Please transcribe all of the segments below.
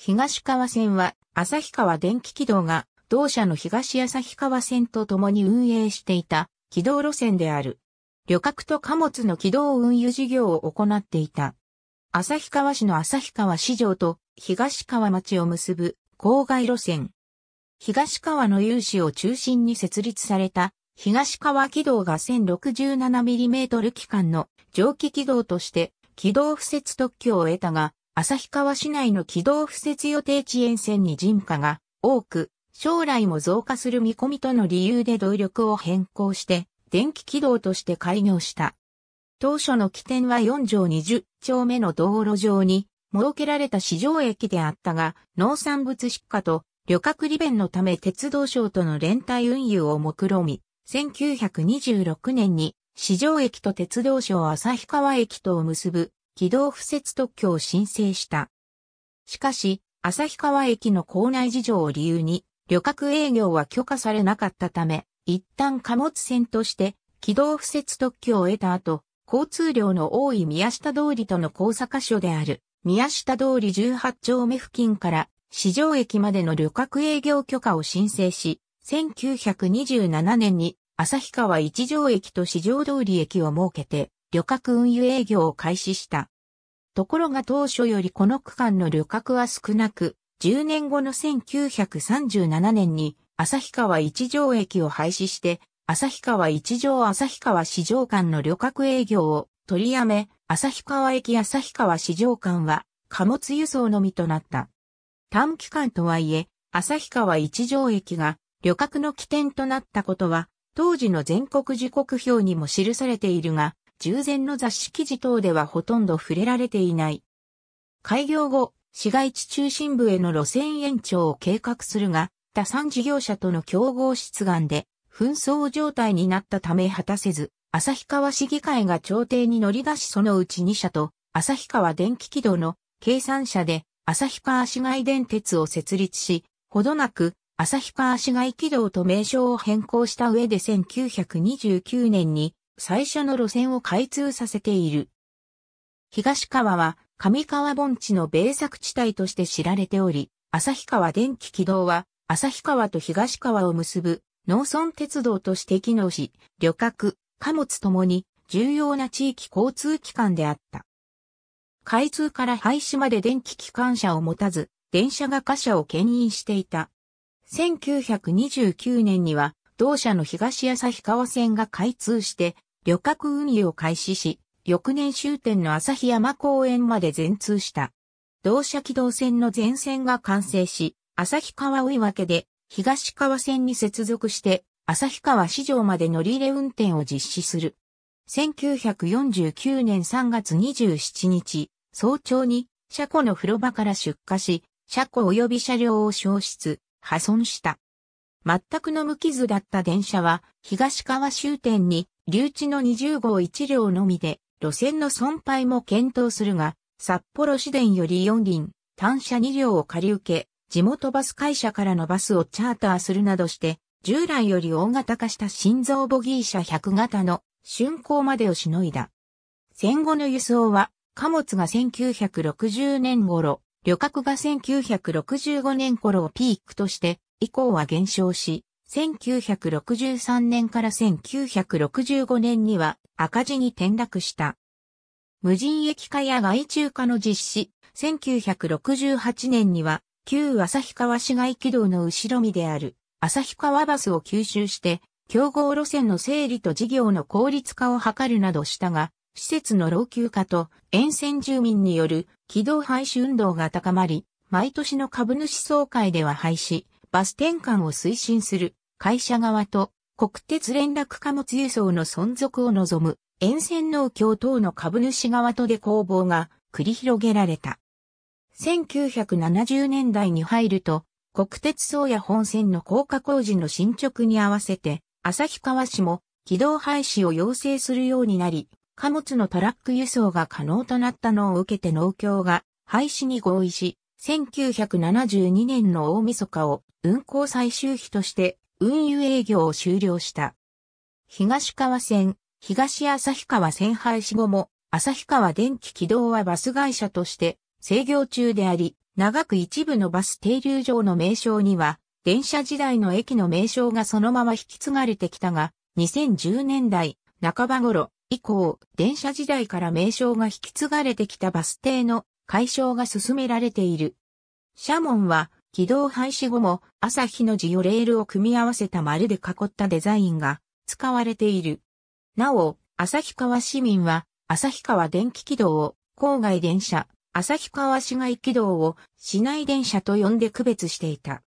東川線は、旭川電気軌道が、同社の東旭川線と共に運営していた、軌道路線である。旅客と貨物の軌道運輸事業を行っていた。旭川市の旭川市場と東川町を結ぶ郊外路線。東川の有志を中心に設立された東川軌道が 1067mm 機関の蒸気軌道として軌道不設特許を得たが、旭川市内の軌道敷設予定地沿線に人家が多く、将来も増加する見込みとの理由で動力を変更して、電気軌道として開業した。当初の起点は4条20丁目の道路上に設けられた市場駅であったが、農産物出荷と旅客利便のため鉄道省との連帯運輸を目論み、1926年に市場駅と鉄道省旭川駅とを結ぶ軌道敷設特許を申請した。しかし、旭川駅の構内事情を理由に、旅客営業は許可されなかったため、一旦貨物船として軌道敷設特許を得た後、交通量の多い宮下通りとの交差箇所である、宮下通り18丁目付近から市場駅までの旅客営業許可を申請し、1927年に旭川一条駅と市場通り駅を設けて、旅客運輸営業を開始した。ところが当初よりこの区間の旅客は少なく、10年後の1937年に旭川一条駅を廃止して、旭川一条旭川市場間の旅客営業を取りやめ、旭川駅旭川市場間は貨物輸送のみとなった。短期間とはいえ、旭川一条駅が旅客の起点となったことは、当時の全国時刻表にも記されているが、従前の雑誌記事等ではほとんど触れられていない。開業後、市街地中心部への路線延長を計画するが、他産事業者との競合出願で、紛争状態になったため果たせず、旭川市議会が調停に乗り出しそのうち2社と、旭川電気軌道の計算社で、旭川市街電鉄を設立し、ほどなく、旭川市街軌道と名称を変更した上で1929年に、最初の路線を開通させている。東川は上川盆地の米作地帯として知られており、旭川電気軌道は旭川と東川を結ぶ農村鉄道として機能し、旅客、貨物ともに重要な地域交通機関であった。開通から廃止まで電気機関車を持たず、電車が貨車を牽引していた。1929年には、同社の東旭川線が開通して、旅客運輸を開始し、翌年終点の旭山公園まで全通した。同社機動線の全線が完成し、旭川追分で東川線に接続して旭川市場まで乗り入れ運転を実施する。1949年3月27日、早朝に車庫の風呂場から出火し、車庫及び車両を消失、破損した。全くの無傷だった電車は、東川終点に、留置の20号1両のみで、路線の損廃も検討するが、札幌市電より4輪、単車2両を借り受け、地元バス会社からのバスをチャーターするなどして、従来より大型化した心臓ボギー車100型の竣工までをしのいだ。戦後の輸送は、貨物が1960年頃、旅客が1965年頃をピークとして、以降は減少し、1963年から1965年には赤字に転落した。無人駅化や外中化の実施、1968年には旧旭川市街軌道の後ろ身である旭川バスを吸収して競合路線の整理と事業の効率化を図るなどしたが、施設の老朽化と沿線住民による軌道廃止運動が高まり、毎年の株主総会では廃止、バス転換を推進する会社側と国鉄連絡貨物輸送の存続を望む沿線農協等の株主側とで攻防が繰り広げられた。1970年代に入ると国鉄宗谷本線の高架工事の進捗に合わせて旭川市も軌道廃止を要請するようになり、貨物のトラック輸送が可能となったのを受けて農協が廃止に合意し、1972年の大晦日を運行最終日として運輸営業を終了した。東川線、東旭川線廃止後も、旭川電気軌道はバス会社として制御中であり、長く一部のバス停留場の名称には、電車時代の駅の名称がそのまま引き継がれてきたが、2010年代半ば頃以降、電車時代から名称が引き継がれてきたバス停の解消が進められている。シャモンは、軌道廃止後も朝日の字をレールを組み合わせた丸で囲ったデザインが使われている。なお、旭川市民は、旭川電気軌道を郊外電車、旭川市街軌道を市内電車と呼んで区別していた。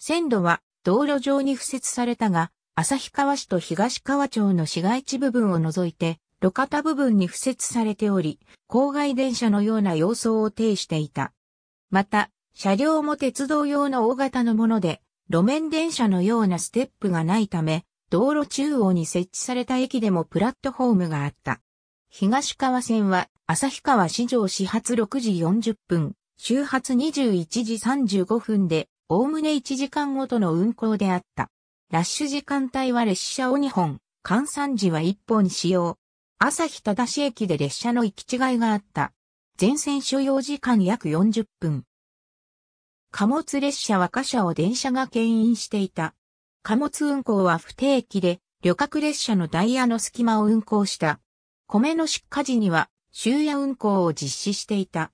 線路は道路上に敷設されたが、旭川市と東川町の市街地部分を除いて、路肩部分に付設されており、郊外電車のような様相を呈していた。また、車両も鉄道用の大型のもので、路面電車のようなステップがないため、道路中央に設置された駅でもプラットホームがあった。東川線は、旭川市場始発6時40分、終発21時35分で、おおむね1時間ごとの運行であった。ラッシュ時間帯は列車を2本、換算時は1本使用。朝日正駅で列車の行き違いがあった。全線所要時間約40分。貨物列車は貨車を電車が牽引していた。貨物運行は不定期で、旅客列車のダイヤの隙間を運行した。米の出荷時には終夜運行を実施していた。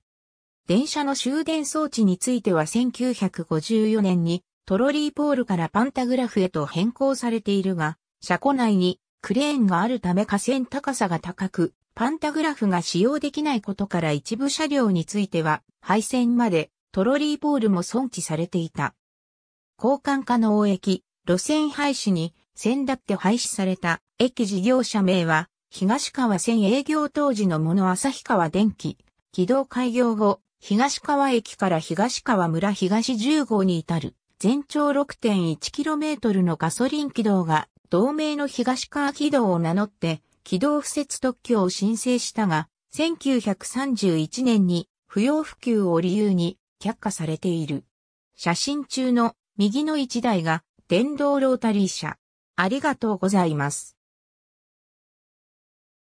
電車の終電装置については1954年にトロリーポールからパンタグラフへと変更されているが、車庫内にクレーンがあるため架線高さが高く、パンタグラフが使用できないことから一部車両については、配線までトロリーポールも存置されていた。交換可能駅、路線廃止に、先だって廃止された駅事業者名は、東川線営業当時のもの旭川電気、軌道開業後、東川駅から東川村東10号に至る、全長 6.1km のガソリン軌道が同盟の東川軌道を名乗って、軌道不設特許を申請したが、1931年に不要不急を理由に却下されている。写真中の右の一台が電動ロータリー車。ありがとうございます。